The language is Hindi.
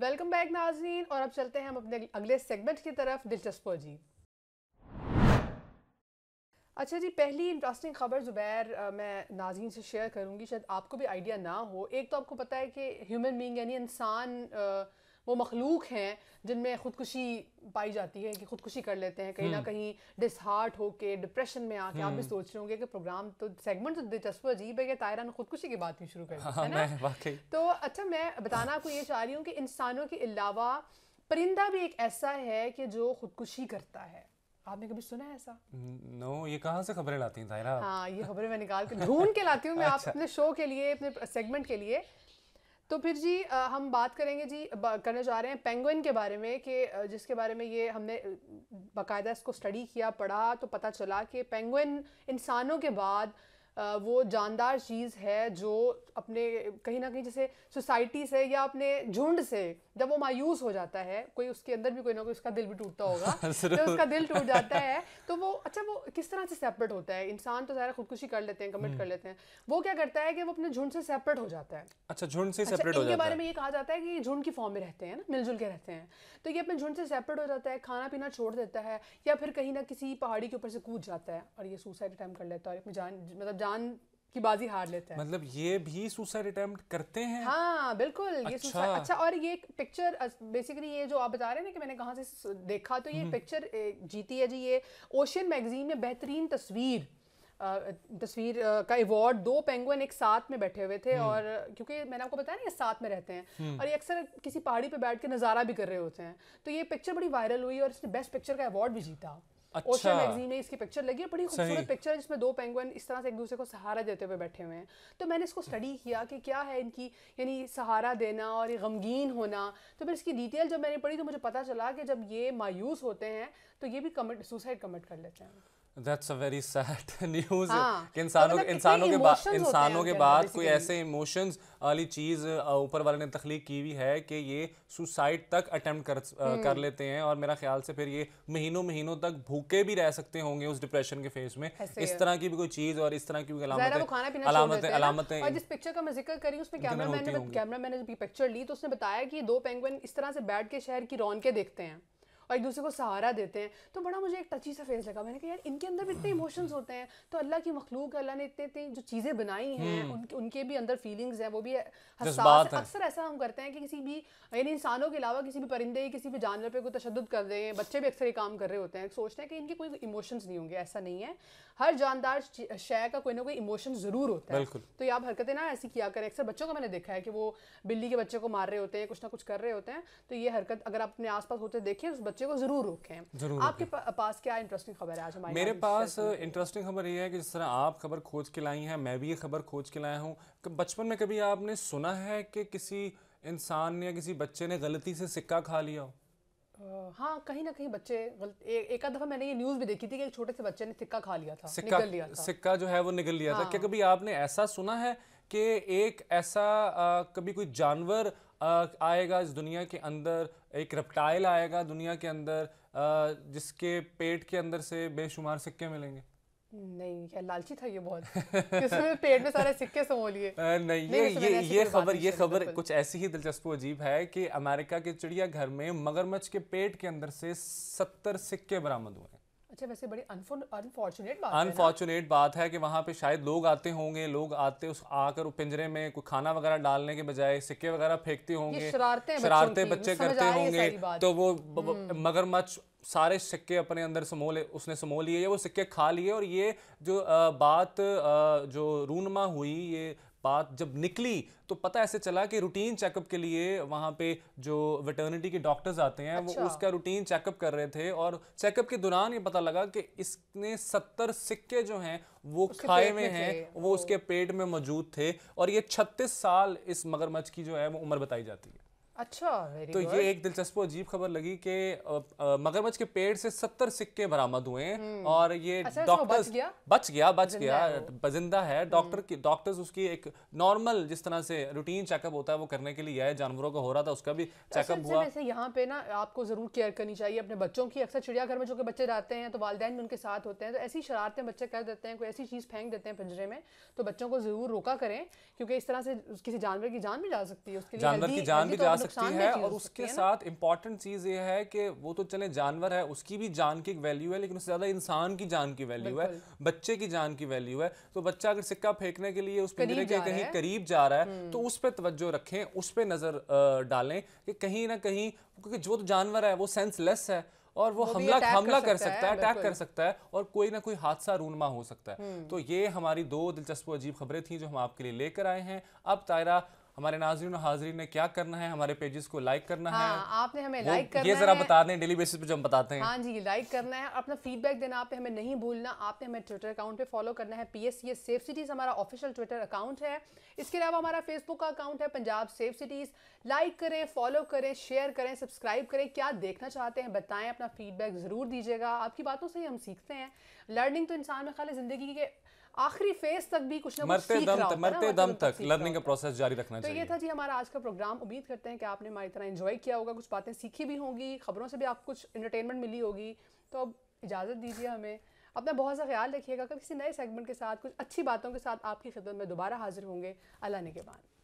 वेलकम बैक नाजरीन और अब चलते हैं हम अपने अगले सेगमेंट की तरफ दिलचस्प जी अच्छा जी पहली इंटरेस्टिंग खबर जुबैर मैं नाजीन से शेयर करूंगी शायद आपको भी आइडिया ना हो एक तो आपको पता है कि ह्यूमन बींग यानी इंसान वो मखलूक हैं जिनमें खुदकुशी पाई जाती है कि खुदकुशी कर लेते हैं कहीं ना हम्म। कहीं डिसहार्ट होके डिप्रेशन में आके आप भी हम्म। सोच रहे होंगे कि प्रोग्राम तो सेगमेंट तो दिलचस्प अजीब है कि तायरा ने खुदकुशी की बात क्यों शुरू कर हाँ, तो अच्छा मैं बताना आपको ये चाह रही हूँ कि इंसानों के अलावा परिंदा भी एक ऐसा है कि जो खुदकुशी करता है आपने कभी सुना है ऐसा नो no, ये कहाँ से खबरें लाती हैं हाँ ये खबरें मैं निकाल के ढूंढ के लाती हूँ मैं अच्छा। आप अपने शो के लिए अपने सेगमेंट के लिए तो फिर जी हम बात करेंगे जी करने जा रहे हैं पेंगुइन के बारे में कि जिसके बारे में ये हमने बाकायदा इसको स्टडी किया पढ़ा तो पता चला कि पेंगुइन इंसानों के बाद वो जानदार चीज़ है जो अपने कहीं ना कहीं जैसे सोसाइटी से या अपने झुंड से जब वो मायूस हो जाता है कोई उसके अंदर भी कोई ना कोई उसका दिल भी टूटता होगा हाँ, जब उसका दिल टूट जाता है तो वो अच्छा वो किस तरह से सेपरेट होता है इंसान तो ज्यादा खुदकुशी कर लेते हैं कमिट हम्म। कर लेते हैं वो क्या करता है कि वो अपने झुंड से सेपरेट हो जाता है अच्छा झुंड से सेपरेट अच्छा, हो जाता है बारे में ये कहा जाता है कि झुंड की फॉर्म में रहते हैं ना मिलजुल के रहते हैं तो ये अपने झुंड से सेपरेट हो जाता है खाना पीना छोड़ देता है या फिर कहीं ना किसी पहाड़ी के ऊपर से कूद जाता है और ये सुसाइड अटैम्प कर लेता है और अपनी जान मतलब मैदान की बाजी हार लेता है मतलब ये भी सुसाइड अटेम्प्ट करते हैं हाँ बिल्कुल अच्छा। ये सुसाइड अच्छा और ये पिक्चर बेसिकली ये जो आप बता रहे हैं कि मैंने कहा से देखा तो ये पिक्चर हम्म। जीती है जी ये ओशियन मैगजीन में बेहतरीन तस्वीर तस्वीर का अवार्ड दो पेंगुइन एक साथ में बैठे हुए थे हम्म। और क्योंकि मैंने आपको बताया ना ये साथ में रहते हैं हम्म। और ये अक्सर किसी पहाड़ी पे बैठ के नज़ारा भी कर रहे होते हैं तो ये पिक्चर बड़ी वायरल हुई और इसने बेस्ट पिक्चर का अवार्ड भी जीता अच्छा। ओशन मैगजीन में इसकी पिक्चर लगी है बड़ी खूबसूरत पिक्चर है जिसमें दो पेंगुइन इस तरह से एक दूसरे को सहारा देते हुए बैठे हुए हैं तो मैंने इसको स्टडी किया कि क्या है इनकी यानी सहारा देना और ये गमगीन होना तो फिर इसकी डिटेल जब मैंने पढ़ी तो मुझे पता चला कि जब ये मायूस होते हैं तो ये भी कमिट सुसाइड कमिट कर लेते हैं that's a very sad news कि तो इंसानों मतलब इंसानों के बाद इंसानों के बाद कोई ऐसे इमोशंस वाली चीज़ ऊपर वाले ने तख्लीक की हुई है कि ये सुसाइड तक अटेम्प्ट कर हम्म। कर लेते हैं और मेरा ख्याल से फिर ये महीनों महीनों तक भूखे भी रह सकते होंगे उस डिप्रेशन के फेस में इस तरह की भी कोई चीज़ और इस तरह की अलामतें अलामतें जिस पिक्चर का मैं जिक्र करी उसमें कैमरा मैन कैमरा मैन ने पिक्चर ली तो उसने बताया कि दो पेंगुइन इस तरह से बैठ के शहर की रौन के देखते हैं और एक दूसरे को सहारा देते हैं तो बड़ा मुझे एक टची सा फेस लगा मैंने कहा यार इनके अंदर भी इतने इमोशंस होते हैं तो अल्लाह की मखलूक है अल्लाह ने इतने इतनी जो चीज़ें बनाई हैं हम्म। उनके उनके भी अंदर फीलिंग्स हैं वो भी हसास अक्सर ऐसा हम करते हैं कि किसी भी यानी इंसानों के अलावा किसी भी परिंदे किसी भी जानवर पर कोई तशद कर रहे हैं बच्चे भी अक्सर ये काम कर रहे होते हैं सोचते हैं कि इनके कोई इमोशंस नहीं होंगे ऐसा नहीं है हर जानदार शय का कोई ना कोई इमोशन ज़रूर होता है तो ये आप हरकतें ना ऐसी किया करें अक्सर बच्चों का मैंने देखा है कि वो बिल्ली के बच्चे को मार रहे होते हैं कुछ ना कुछ कर रहे होते हैं तो ये हरकत अगर आप अपने आसपास होते देखें उस बच्चे बच्चे को जरूर रोकें जरूर आपके पास क्या इंटरेस्टिंग खबर है आज हमारे मेरे पास इंटरेस्टिंग खबर ये है कि जिस तरह आप खबर खोज के लाई हैं मैं भी ये खबर खोज के लाया हूँ बचपन में कभी आपने सुना है कि किसी इंसान ने या किसी बच्चे ने गलती से सिक्का खा लिया हो हाँ कहीं ना कहीं बच्चे एक आध दफा मैंने ये न्यूज भी देखी थी कि एक छोटे से बच्चे ने सिक्का खा लिया था सिक्का निगल लिया था सिक्का जो है वो निगल लिया हाँ। था क्या हाँ। कभी आपने ऐसा सुना है कि एक ऐसा आ, कभी कोई जानवर आएगा इस दुनिया के अंदर एक रेप्टाइल आएगा दुनिया के अंदर जिसके पेट के अंदर से बेशुमार सिक्के मिलेंगे नहीं क्या लालची था ये बहुत पेट में सारे सिक्के समो लिए नहीं, ये ये ये खबर ये खबर कुछ ऐसी ही दिलचस्प अजीब है कि अमेरिका के चिड़ियाघर में मगरमच्छ के पेट के अंदर से सत्तर सिक्के बरामद हुए अच्छा वैसे बड़ी अनफॉर्चुनेट बात अनफॉर्चुनेट बात है कि वहाँ पे शायद लोग आते होंगे लोग आते उस आकर पिंजरे में कोई खाना वगैरह डालने के बजाय सिक्के वगैरह फेंकते होंगे शरारते बच्चे करते होंगे तो वो हम्म। मगरमच्छ सारे सिक्के अपने अंदर समो ले उसने समो लिए वो सिक्के खा लिए और ये जो बात जो रूनमा हुई ये बात जब निकली तो पता ऐसे चला कि रूटीन चेकअप के लिए वहाँ पे जो वेटर्निटी के डॉक्टर्स आते हैं अच्छा। वो उसका रूटीन चेकअप कर रहे थे और चेकअप के दौरान ये पता लगा कि इसने सत्तर सिक्के जो हैं वो खाए हुए हैं वो उसके पेट में मौजूद थे और ये छत्तीस साल इस मगरमच्छ की जो है वो उम्र बताई जाती है अच्छा तो good. ये एक दिलचस्प अजीब खबर लगी कि मगरमच्छ के पेड़ से सत्तर सिक्के बरामद हुए हम्म। और ये डॉक्टर्स अच्छा, बच, गया बच गया जिंदा है डॉक्टर हम्म। डॉक्टर्स उसकी एक नॉर्मल जिस तरह से रूटीन चेकअप होता है वो करने के लिए आए जानवरों का हो रहा था उसका भी चेकअप अच्छा, हुआ यहाँ पे ना आपको जरूर केयर करनी चाहिए अपने बच्चों की अक्सर चिड़ियाघर में जो बच्चे जाते हैं तो वालदेन भी उनके साथ होते हैं तो ऐसी शरारतें बच्चे कर देते हैं कोई ऐसी चीज़ फेंक देते हैं पिंजरे में तो बच्चों को जरूर रोका करें क्योंकि इस तरह से किसी जानवर की जान भी जा सकती है उसके जानवर की जान भी तो जा सकती सकती है और उसके साथ इम्पॉर्टेंट चीज ये है कि वो तो चले जानवर है उसकी भी जान की वैल्यू है लेकिन उससे ज्यादा इंसान की जान की वैल्यू है बच्चे की जान की वैल्यू है तो बच्चा अगर सिक्का फेंकने के लिए उस पिंजरे के कहीं करीब जा रहा है हम्म। तो उस पर तवज्जो रखें उस पर नजर डालें कि कहीं ना कहीं क्योंकि जो तो जानवर है वो सेंसलेस है और वो, वो हमला हमला कर सकता है अटैक कर सकता है और कोई ना कोई हादसा रूनमा हो सकता है हम्म। तो ये हमारी दो दिलचस्प अजीब खबरें थी जो हम आपके लिए लेकर आए हैं अब तायरा हमारे नाजरीन और हाजरीन ने क्या करना है हमारे पेजेस को लाइक करना हाँ, है आपने हमें लाइक करना ये जरा बता दें डेली बेसिस पे जो हम बताते हैं हाँ जी लाइक करना है अपना फीडबैक देना आप हमें नहीं भूलना आपने हमें ट्विटर अकाउंट पे फॉलो करना है पी एस सेफ सिटीज़ हमारा ऑफिशियल ट्विटर अकाउंट है इसके अलावा हमारा फेसबुक का अकाउंट है पंजाब सेफ सिटीज़ लाइक करें फॉलो करें शेयर करें सब्सक्राइब करें क्या देखना चाहते हैं बताएं अपना फीडबैक ज़रूर दीजिएगा आपकी बातों से ही हम सीखते हैं लर्निंग तो इंसान में खाली ज़िंदगी के आखिरी फेज तक भी कुछ ना कुछ दम तक मरते दम तक लर्निंग का प्रोसेस जारी रखना चाहिए तो ये था जी हमारा आज का प्रोग्राम उम्मीद करते हैं कि आपने हमारी तरह एंजॉय किया होगा कुछ बातें सीखी भी होंगी खबरों से भी आपको कुछ इंटरटेनमेंट मिली होगी तो अब इजाज़त दीजिए हमें अपना बहुत सा ख्याल रखिएगा किसी नए सेगमेंट के साथ कुछ अच्छी बातों के साथ आपकी खिदमत में दोबारा हाजिर होंगे अल्लाह ने के बाद